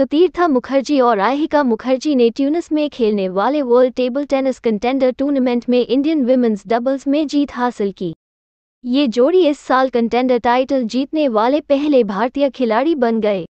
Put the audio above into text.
सतीर्था मुखर्जी और आहिका मुखर्जी ने ट्यूनिस में खेलने वाले world table tennis contender tournament में इंडियन विमेंस डबल्स में जीत हासिल की ये जोड़ी इस साल कंटेंडर टाइटल जीतने वाले पहले भारतीय खिलाड़ी बन गए